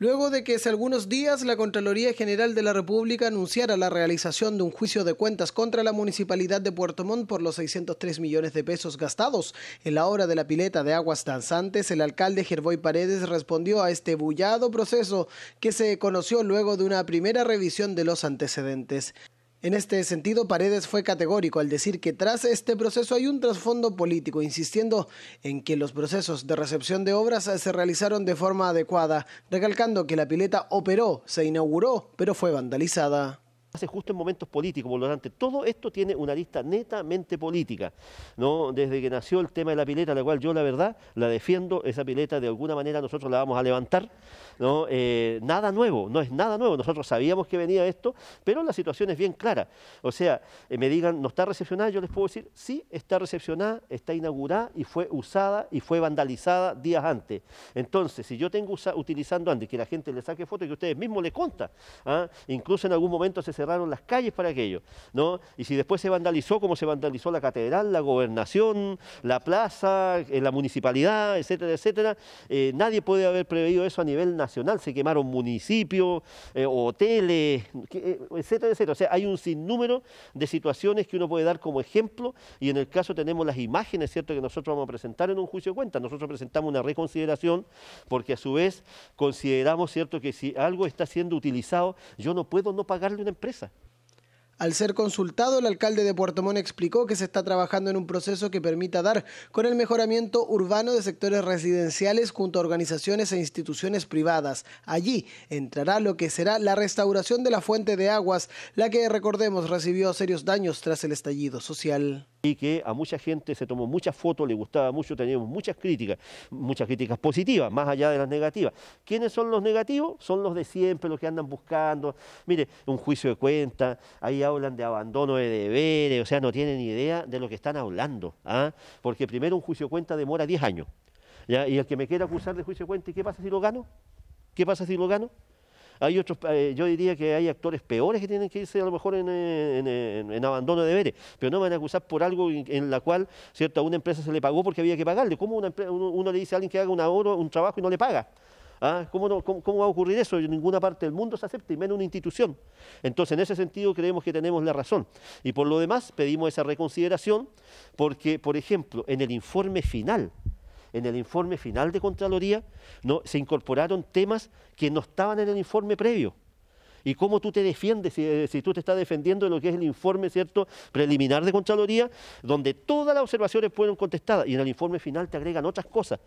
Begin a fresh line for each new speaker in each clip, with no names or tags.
Luego de que hace algunos días la Contraloría General de la República anunciara la realización de un juicio de cuentas contra la Municipalidad de Puerto Montt por los 603 millones de pesos gastados en la obra de la pileta de aguas danzantes, el alcalde Gerboy Paredes respondió a este bullado proceso que se conoció luego de una primera revisión de los antecedentes. En este sentido, Paredes fue categórico al decir que tras este proceso hay un trasfondo político, insistiendo en que los procesos de recepción de obras se realizaron de forma adecuada, recalcando que la pileta operó, se inauguró, pero fue vandalizada hace justo en momentos
políticos, por lo tanto, todo esto tiene una lista netamente política. ¿no? Desde que nació el tema de la pileta, la cual yo la verdad la defiendo, esa pileta de alguna manera nosotros la vamos a levantar. ¿no? Eh, nada nuevo, no es nada nuevo, nosotros sabíamos que venía esto, pero la situación es bien clara. O sea, eh, me digan, ¿no está recepcionada? Yo les puedo decir, sí, está recepcionada, está inaugurada y fue usada y fue vandalizada días antes. Entonces, si yo tengo utilizando antes que la gente le saque fotos y que ustedes mismos le contan, ¿ah? incluso en algún momento se se cerraron las calles para aquello, ¿no? Y si después se vandalizó, como se vandalizó la catedral, la gobernación, la plaza, eh, la municipalidad, etcétera, etcétera, eh, nadie puede haber previsto eso a nivel nacional. Se quemaron municipios, eh, hoteles, etcétera, etcétera. O sea, hay un sinnúmero de situaciones que uno puede dar como ejemplo y en el caso tenemos las imágenes, ¿cierto?, que nosotros vamos a presentar en un juicio de cuentas. Nosotros presentamos una reconsideración porque a su vez consideramos, ¿cierto?, que si algo está siendo utilizado, yo no puedo no pagarle una empresa
al ser consultado, el alcalde de Puerto Montt explicó que se está trabajando en un proceso que permita dar con el mejoramiento urbano de sectores residenciales junto a organizaciones e instituciones privadas. Allí entrará lo que será la restauración de la fuente de aguas, la que recordemos recibió serios daños tras el estallido social y que a mucha gente se tomó muchas fotos,
le gustaba mucho, teníamos muchas críticas, muchas críticas positivas, más allá de las negativas. ¿Quiénes son los negativos? Son los de siempre, los que andan buscando. Mire, un juicio de cuenta, ahí hablan de abandono de deberes, o sea, no tienen ni idea de lo que están hablando, ¿ah? porque primero un juicio de cuenta demora 10 años. Y el que me quiera acusar de juicio de cuenta, ¿y qué pasa si lo gano? ¿Qué pasa si lo gano? Hay otros, eh, yo diría que hay actores peores que tienen que irse a lo mejor en, abandono de deberes, pero no van a acusar por algo en, la cual ¿cierto? a una empresa se le pagó porque había que pagarle. ¿Cómo uno, le dice a alguien que haga un trabajo y no le paga? ¿Ah? ¿Cómo, va a ocurrir eso? En ninguna parte del mundo se acepta, y menos una institución. Entonces, en ese sentido, creemos que tenemos la razón. Y por lo demás, pedimos esa reconsideración porque, por ejemplo, en el informe final, en el informe final de Contraloría, ¿no? se incorporaron temas que no estaban en el informe previo. ¿Y cómo tú te defiendes eh, si, tú te estás defendiendo de lo que es el informe cierto preliminar de Contraloría, donde todas las observaciones fueron contestadas
y en el informe final te agregan otras cosas?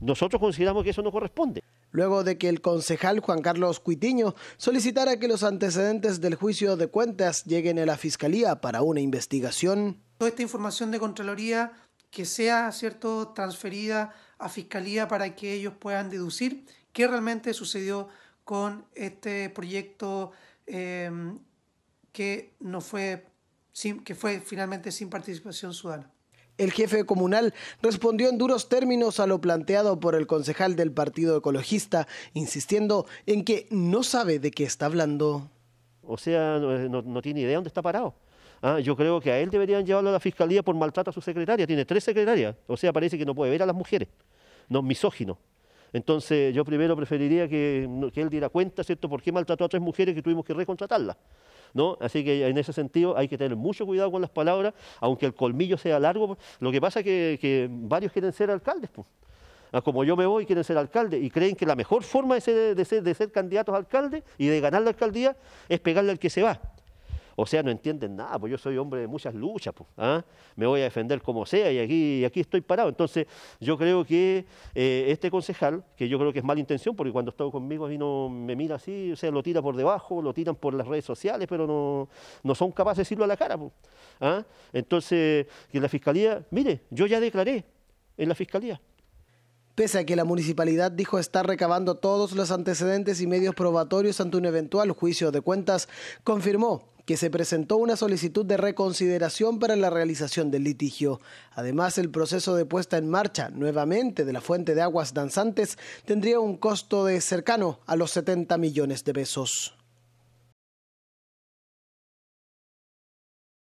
Nosotros consideramos que eso no corresponde. Luego de que el concejal Juan Carlos Cuitiño solicitara que los antecedentes del juicio de cuentas lleguen a la Fiscalía para una investigación.
Toda esta información de Contraloría que sea cierto transferida a fiscalía para que ellos puedan deducir qué realmente sucedió con este proyecto em, que no fue que fue finalmente sin participación ciudadana.
El jefe comunal respondió en duros términos a lo planteado por el concejal del Partido Ecologista, insistiendo en que no sabe de qué está hablando.
O sea, no, no tiene idea dónde está parado. Ah, yo creo que a él deberían llevarlo a la fiscalía por maltrato a su secretaria. Tiene tres secretarias. O sea, parece que no puede ver a las mujeres. No, misógino. Entonces, yo primero preferiría que, él diera cuenta, ¿cierto?, por qué maltrató a tres mujeres que tuvimos que recontratarlas. ¿No? Así que en ese sentido hay que tener mucho cuidado con las palabras, aunque el colmillo sea largo. Lo que pasa es que, varios quieren ser alcaldes. Ah, como yo me voy, quieren ser alcaldes y creen que la mejor forma de ser, de candidatos a alcalde y de ganar la alcaldía es pegarle al que se va. O sea, no entienden nada, pues yo soy hombre de muchas luchas, pues, ¿ah? me voy a defender como sea y aquí, estoy parado. Entonces, yo creo que eh, este concejal, que yo creo que es mala intención, porque cuando está conmigo no me mira así, o sea, lo tira por debajo, lo tiran por las redes sociales, pero no, no son capaces de decirlo a la cara. Pues, ¿ah? Entonces, que la fiscalía, mire, yo ya declaré
en la fiscalía. Pese a que la municipalidad dijo estar recabando todos los antecedentes y medios probatorios ante un eventual juicio de cuentas, confirmó que se presentó una solicitud de reconsideración para la realización del litigio. Además, el proceso de puesta en marcha nuevamente de la fuente de aguas danzantes tendría un costo de cercano a los 70 millones de pesos.